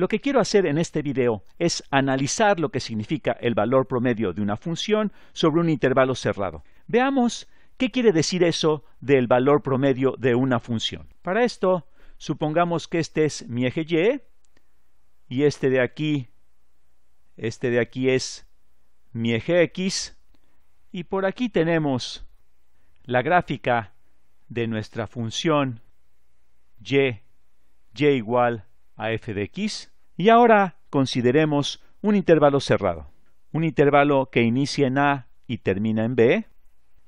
Lo que quiero hacer en este video es analizar lo que significa el valor promedio de una función sobre un intervalo cerrado. Veamos qué quiere decir eso del valor promedio de una función. Para esto, supongamos que este es mi eje Y y este de aquí, este de aquí es mi eje X y por aquí tenemos la gráfica de nuestra función Y, Y igual a f de x y ahora consideremos un intervalo cerrado, un intervalo que inicia en A y termina en B,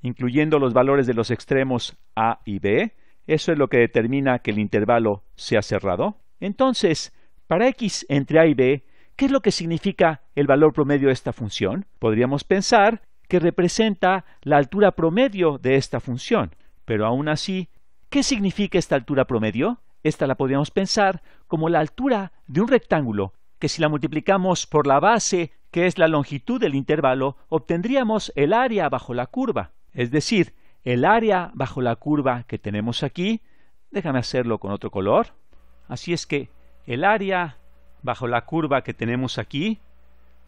incluyendo los valores de los extremos A y B. Eso es lo que determina que el intervalo sea cerrado. Entonces, para x entre A y B, ¿qué es lo que significa el valor promedio de esta función? Podríamos pensar que representa la altura promedio de esta función, pero aún así, ¿qué significa esta altura promedio? Esta la podríamos pensar como la altura de un rectángulo, que si la multiplicamos por la base, que es la longitud del intervalo, obtendríamos el área bajo la curva. Es decir, el área bajo la curva que tenemos aquí, déjame hacerlo con otro color. Así es que el área bajo la curva que tenemos aquí,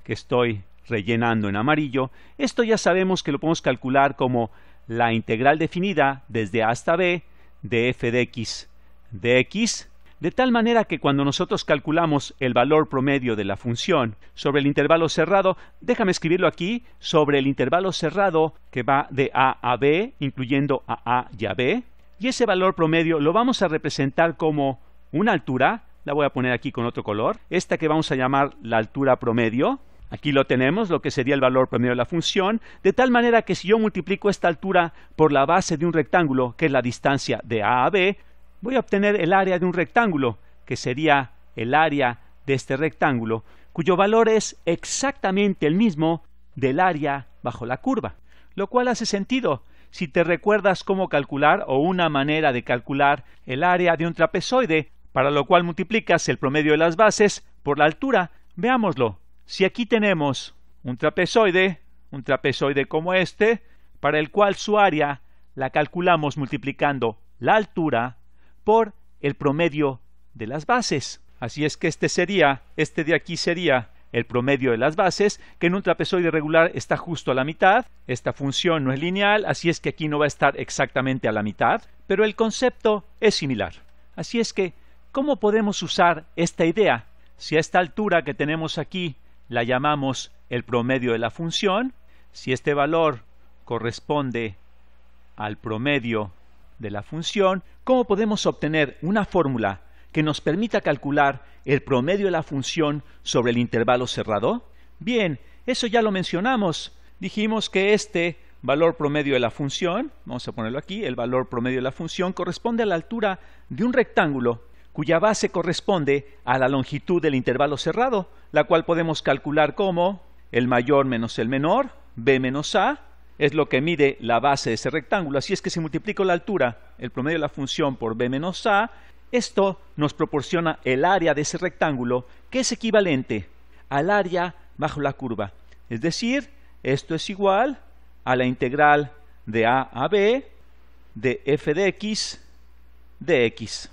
que estoy rellenando en amarillo, esto ya sabemos que lo podemos calcular como la integral definida desde a hasta b de f de x de x, de tal manera que cuando nosotros calculamos el valor promedio de la función sobre el intervalo cerrado, déjame escribirlo aquí, sobre el intervalo cerrado que va de a a b, incluyendo a a y a b, y ese valor promedio lo vamos a representar como una altura, la voy a poner aquí con otro color, esta que vamos a llamar la altura promedio, Aquí lo tenemos, lo que sería el valor promedio de la función, de tal manera que si yo multiplico esta altura por la base de un rectángulo, que es la distancia de A a B, voy a obtener el área de un rectángulo, que sería el área de este rectángulo, cuyo valor es exactamente el mismo del área bajo la curva, lo cual hace sentido si te recuerdas cómo calcular o una manera de calcular el área de un trapezoide, para lo cual multiplicas el promedio de las bases por la altura. Veámoslo. Si aquí tenemos un trapezoide, un trapezoide como este, para el cual su área la calculamos multiplicando la altura por el promedio de las bases. Así es que este sería, este de aquí sería el promedio de las bases, que en un trapezoide regular está justo a la mitad. Esta función no es lineal, así es que aquí no va a estar exactamente a la mitad, pero el concepto es similar. Así es que, ¿cómo podemos usar esta idea? Si a esta altura que tenemos aquí la llamamos el promedio de la función, si este valor corresponde al promedio de la función, ¿cómo podemos obtener una fórmula que nos permita calcular el promedio de la función sobre el intervalo cerrado? Bien, eso ya lo mencionamos. Dijimos que este valor promedio de la función, vamos a ponerlo aquí, el valor promedio de la función corresponde a la altura de un rectángulo cuya base corresponde a la longitud del intervalo cerrado, la cual podemos calcular como el mayor menos el menor, b menos a, es lo que mide la base de ese rectángulo. Así es que si multiplico la altura, el promedio de la función por b menos a, esto nos proporciona el área de ese rectángulo que es equivalente al área bajo la curva. Es decir, esto es igual a la integral de a a b de f de x de x.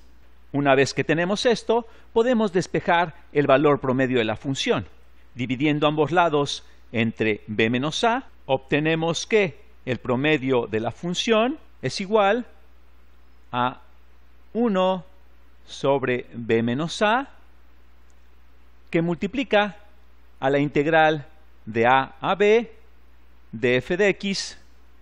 Una vez que tenemos esto, podemos despejar el valor promedio de la función, dividiendo ambos lados entre b menos a obtenemos que el promedio de la función es igual a 1 sobre b menos a que multiplica a la integral de a a b de f de x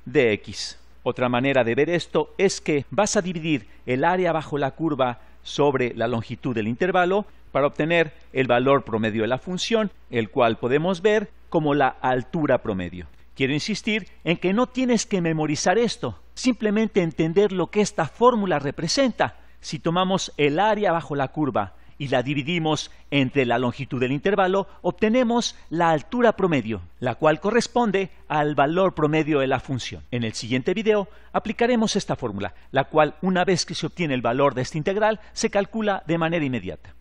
de x. Otra manera de ver esto es que vas a dividir el área bajo la curva sobre la longitud del intervalo para obtener el valor promedio de la función, el cual podemos ver como la altura promedio. Quiero insistir en que no tienes que memorizar esto, simplemente entender lo que esta fórmula representa. Si tomamos el área bajo la curva y la dividimos entre la longitud del intervalo, obtenemos la altura promedio, la cual corresponde al valor promedio de la función. En el siguiente video aplicaremos esta fórmula, la cual una vez que se obtiene el valor de esta integral, se calcula de manera inmediata.